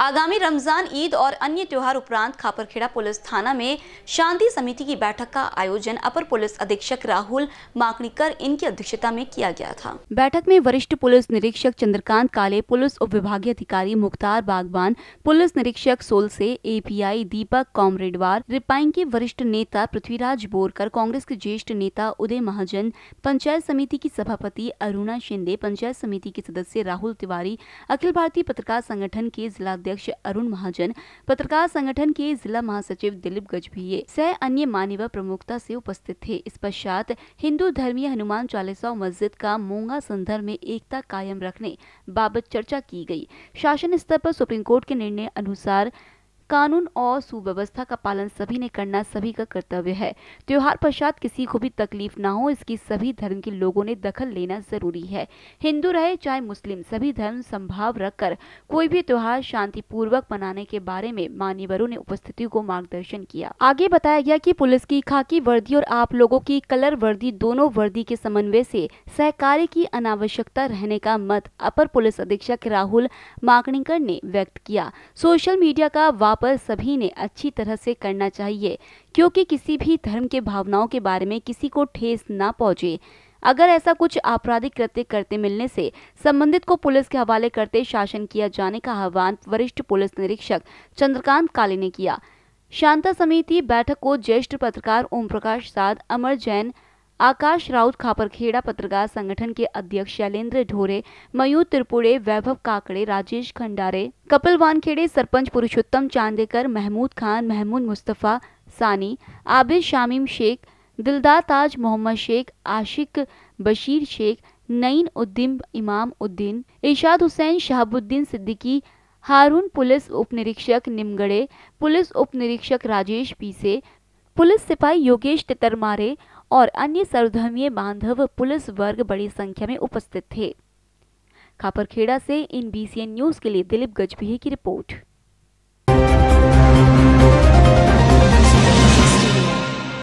आगामी रमजान ईद और अन्य त्योहार उपरांत खापरखेड़ा पुलिस थाना में शांति समिति की बैठक का आयोजन अपर पुलिस अधीक्षक राहुल माकणीकर इनकी अध्यक्षता में किया गया था बैठक में वरिष्ठ पुलिस निरीक्षक चंद्रकांत काले पुलिस उप विभागीय अधिकारी मुख्तार बागवान पुलिस निरीक्षक सोलसे एपीआई दीपक कॉमरेडवार रिपाइंग के वरिष्ठ नेता पृथ्वीराज बोरकर कांग्रेस के ज्येष्ठ नेता उदय महाजन पंचायत समिति की सभापति अरुणा शिंदे पंचायत समिति के सदस्य राहुल तिवारी अखिल भारतीय पत्रकार संगठन के जिला अध्यक्ष अरुण महाजन पत्रकार संगठन के जिला महासचिव दिलीप गजभिये सह अन्य मानव प्रमुखता से उपस्थित थे इस पश्चात हिंदू धर्मीय हनुमान चालीसा मस्जिद का मोंगा संदर्भ में एकता कायम रखने बाबत चर्चा की गई शासन स्तर पर सुप्रीम कोर्ट के निर्णय अनुसार कानून और सुव्यवस्था का पालन सभी ने करना सभी का कर्तव्य है त्योहार पश्चात किसी को भी तकलीफ ना हो इसकी सभी धर्म के लोगों ने दखल लेना जरूरी है हिंदू रहे चाहे मुस्लिम सभी धर्म संभाव रखकर कोई भी शांति शांतिपूर्वक मनाने के बारे में मान्यवरों ने उपस्थितियों को मार्गदर्शन किया आगे बताया गया की पुलिस की खाकी वर्दी और आप लोगों की कलर वर्दी दोनों वर्दी के समन्वय ऐसी सहकार्य की अनावश्यकता रहने का मत अपर पुलिस अधीक्षक राहुल माकणिकर ने व्यक्त किया सोशल मीडिया का पर सभी ने अच्छी तरह से करना चाहिए क्योंकि किसी भी धर्म के भावनाओं के बारे में किसी को ठेस ना पहुंचे अगर ऐसा कुछ आपराधिक कृत्य करते मिलने से संबंधित को पुलिस के हवाले करते शासन किया जाने का आह्वान वरिष्ठ पुलिस निरीक्षक चंद्रकांत काले ने किया शांता समिति बैठक को ज्येष्ठ पत्रकार ओम प्रकाश साध अमर जैन आकाश राउत खापरखेड़ा पत्रकार संगठन के अध्यक्ष शैलेंद्र ढोरे मयूर त्रिपुड़े वैभव काकड़े राजेश खंडारे कपिल वानखेड़े सरपंच पुरुषोत्तम चांदेकर महमूद खान महमूद मुस्तफ़ा सानी आबिद शामीम शेख दिलदार ताज मोहम्मद शेख आशिक बशीर शेख नईन उद्दीन इमाम उद्दीन इशाद हुसैन शहाबुद्दीन सिद्दीकी हारून पुलिस उप निरीक्षक निमगढ़े पुलिस उप निरीक्षक राजेश पीसे पुलिस सिपाही योगेश तितरमारे और अन्य सर्वधर्मीय बांधव पुलिस वर्ग बड़ी संख्या में उपस्थित थे खापरखेड़ा से इन बी न्यूज़ के लिए दिलीप गजभी की रिपोर्ट